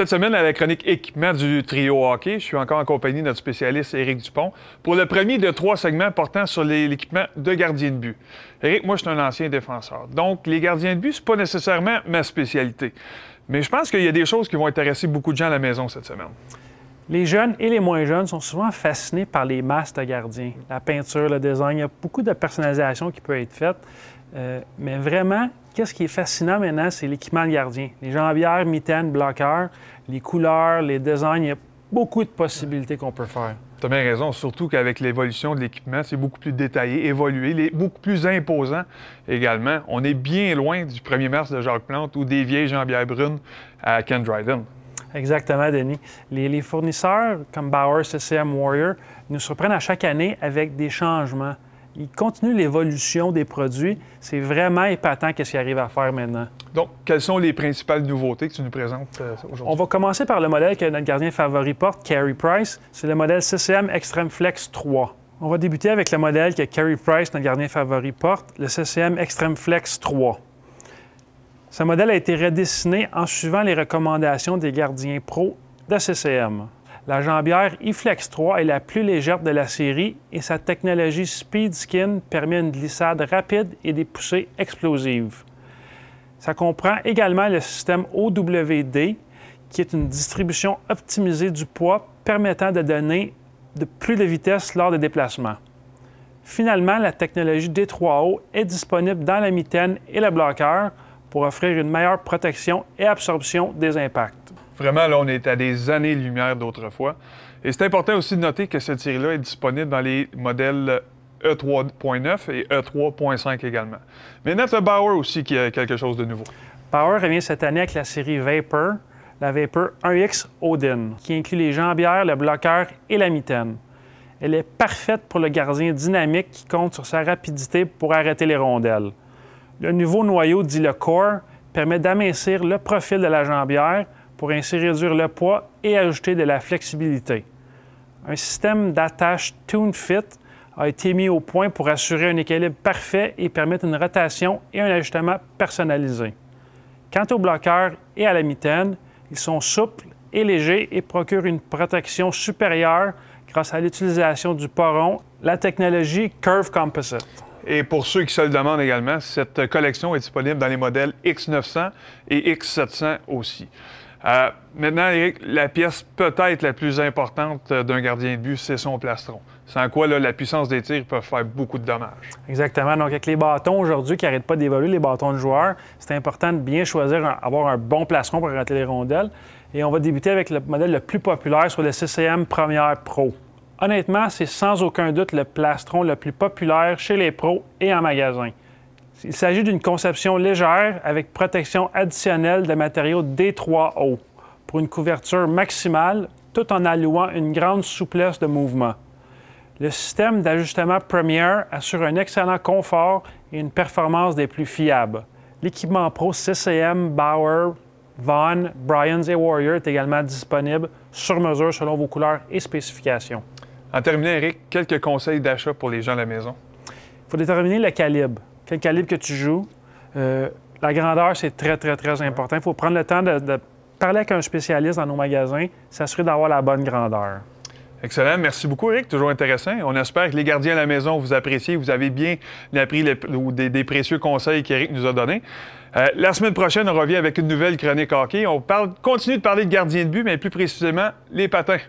Cette semaine, à la chronique équipement du trio hockey, je suis encore en compagnie de notre spécialiste Éric Dupont pour le premier de trois segments portant sur l'équipement de gardien de but. Éric, moi, je suis un ancien défenseur. Donc, les gardiens de but, n'est pas nécessairement ma spécialité. Mais je pense qu'il y a des choses qui vont intéresser beaucoup de gens à la maison cette semaine. Les jeunes et les moins jeunes sont souvent fascinés par les masques de gardiens, la peinture, le design. Il y a beaucoup de personnalisation qui peut être faite. Euh, mais vraiment, qu'est-ce qui est fascinant maintenant, c'est l'équipement de gardien. Les jambières, mitaines, bloqueurs, les couleurs, les designs, il y a beaucoup de possibilités qu'on peut faire. Tu as bien raison, surtout qu'avec l'évolution de l'équipement, c'est beaucoup plus détaillé, évolué, beaucoup plus imposant également. On est bien loin du premier mars de Jacques Plante ou des vieilles jambières brunes à Ken Dryden. Exactement, Denis. Les, fournisseurs comme Bauer, CCM, Warrior nous surprennent à chaque année avec des changements. Ils continuent l'évolution des produits. C'est vraiment épatant ce qu'ils arrivent à faire maintenant. Donc, quelles sont les principales nouveautés que tu nous présentes euh, aujourd'hui? On va commencer par le modèle que notre gardien favori porte, Carey Price. C'est le modèle CCM Extreme Flex 3. On va débuter avec le modèle que Carey Price, notre gardien favori, porte, le CCM Extreme Flex 3. Ce modèle a été redessiné en suivant les recommandations des gardiens pro de CCM. La jambière iFlex 3 est la plus légère de la série et sa technologie Speed Skin permet une glissade rapide et des poussées explosives. Ça comprend également le système OWD, qui est une distribution optimisée du poids permettant de donner de plus de vitesse lors des déplacements. Finalement, la technologie D3O est disponible dans la mitaine et le bloqueur, pour offrir une meilleure protection et absorption des impacts. Vraiment, là, on est à des années-lumière d'autrefois. Et c'est important aussi de noter que cette série là est disponible dans les modèles E3.9 et E3.5 également. Mais notre Bauer aussi qui a quelque chose de nouveau. Bauer revient cette année avec la série Vapor, la Vapor 1X Odin, qui inclut les jambières, le bloqueur et la mitaine. Elle est parfaite pour le gardien dynamique qui compte sur sa rapidité pour arrêter les rondelles. Le nouveau noyau, dit le core, permet d'amincir le profil de la jambière pour ainsi réduire le poids et ajouter de la flexibilité. Un système d'attache TuneFit a été mis au point pour assurer un équilibre parfait et permettre une rotation et un ajustement personnalisé. Quant aux bloqueurs et à la mitaine, ils sont souples et légers et procurent une protection supérieure grâce à l'utilisation du poron, la technologie Curve Composite. Et pour ceux qui se le demandent également, cette collection est disponible dans les modèles X900 et X700 aussi. Euh, maintenant, Eric, la pièce peut-être la plus importante euh, d'un gardien de but, c'est son plastron. Sans quoi, la puissance des tirs peut faire beaucoup de dommages. Exactement. Donc, avec les bâtons aujourd'hui qui n'arrêtent pas d'évoluer, les bâtons de joueurs, c'est important de bien choisir, avoir un bon plastron pour rater les rondelles. Et on va débuter avec le modèle le plus populaire sur le CCM Première Pro. Honnêtement, c'est sans aucun doute le plastron le plus populaire chez les pros et en magasin. Il s'agit d'une conception légère avec protection additionnelle de matériaux D3O pour une couverture maximale tout en allouant une grande souplesse de mouvement. Le système d'ajustement Premier assure un excellent confort et une performance des plus fiables. L'équipement pro CCM, Bauer, Vaughn, Bryans et Warrior est également disponible sur mesure selon vos couleurs et spécifications. En terminant, Eric, quelques conseils d'achat pour les gens à la maison? Il faut déterminer le calibre. Quel calibre que tu joues. Euh, la grandeur, c'est très, très, très important. Il faut prendre le temps de, parler avec un spécialiste dans nos magasins, s'assurer d'avoir la bonne grandeur. Excellent. Merci beaucoup, Eric. Toujours intéressant. On espère que les gardiens à la maison vous apprécient. Vous avez bien appris les, des, précieux conseils qu'Eric nous a donnés. Euh, la semaine prochaine, on revient avec une nouvelle chronique hockey. On parle, continue de parler de gardiens de but, mais plus précisément, les patins.